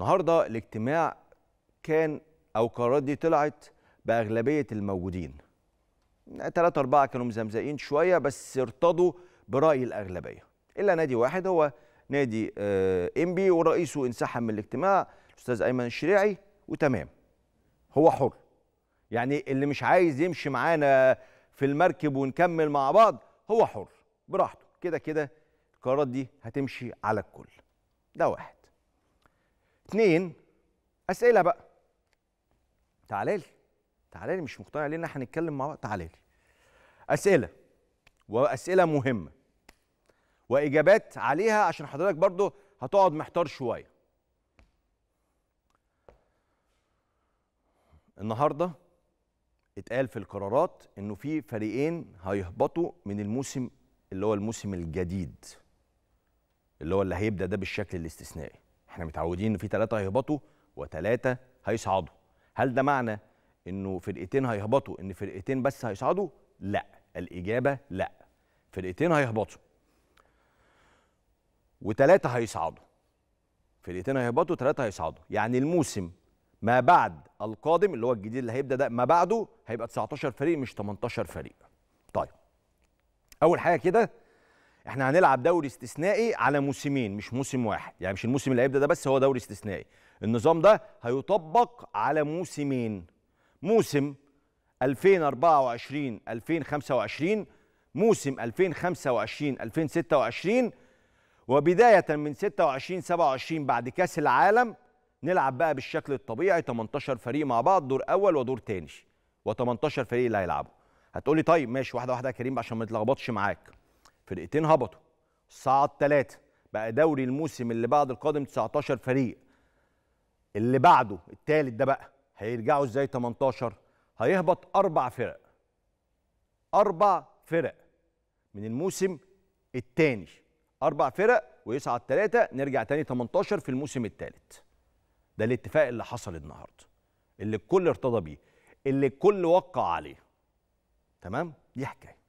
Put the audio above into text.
النهارده الاجتماع كان او القرارات دي طلعت باغلبيه الموجودين ثلاثة أربعة كانوا مزمزقين شوية بس ارتضوا برأي الأغلبية إلا نادي واحد هو نادي آه، إنبي ورئيسه انسحب من الاجتماع الأستاذ أيمن الشريعي وتمام هو حر يعني اللي مش عايز يمشي معانا في المركب ونكمل مع بعض هو حر براحته كده كده القرارات دي هتمشي على الكل ده واحد اثنين اسئله بقى تعالى لي تعالى لي مش مقتنع ليه ان احنا هنتكلم مع بعض تعالى لي اسئله واسئله مهمه واجابات عليها عشان حضرتك برضو هتقعد محتار شويه النهارده اتقال في القرارات انه في فريقين هيهبطوا من الموسم اللي هو الموسم الجديد اللي هو اللي هيبدا ده بالشكل الاستثنائي احنا متعودين ان في ثلاثه هيهبطوا وثلاثه هيصعدوا هل ده معنى انه فرقتين هيهبطوا ان فرقتين بس هيصعدوا لا الاجابه لا فرقتين هيهبطوا وثلاثه هيصعدوا فرقتين هيهبطوا ثلاثه هيصعدوا يعني الموسم ما بعد القادم اللي هو الجديد اللي هيبدا ده ما بعده هيبقى 19 فريق مش 18 فريق طيب اول حاجه كده احنا هنلعب دوري استثنائي على موسمين مش موسم واحد يعني مش الموسم اللي هيبدا ده بس هو دوري استثنائي النظام ده هيطبق على موسمين موسم 2024 2025 موسم 2025 2026 وبدايه من 26 27 بعد كاس العالم نلعب بقى بالشكل الطبيعي 18 فريق مع بعض دور اول ودور تاني و18 فريق اللي هيلعبوا هتقولي طيب ماشي واحده واحده يا كريم عشان ما نتلخبطش معاك فرقتين هبطوا صعد ثلاثة بقى دوري الموسم اللي بعد القادم 19 فريق اللي بعده الثالث ده بقى هيرجعوا ازاي 18 هيهبط أربع فرق أربع فرق من الموسم الثاني أربع فرق ويصعد ثلاثة نرجع تاني 18 في الموسم الثالث ده الاتفاق اللي حصل النهارده اللي الكل ارتضى بيه اللي الكل وقع عليه تمام دي حكايه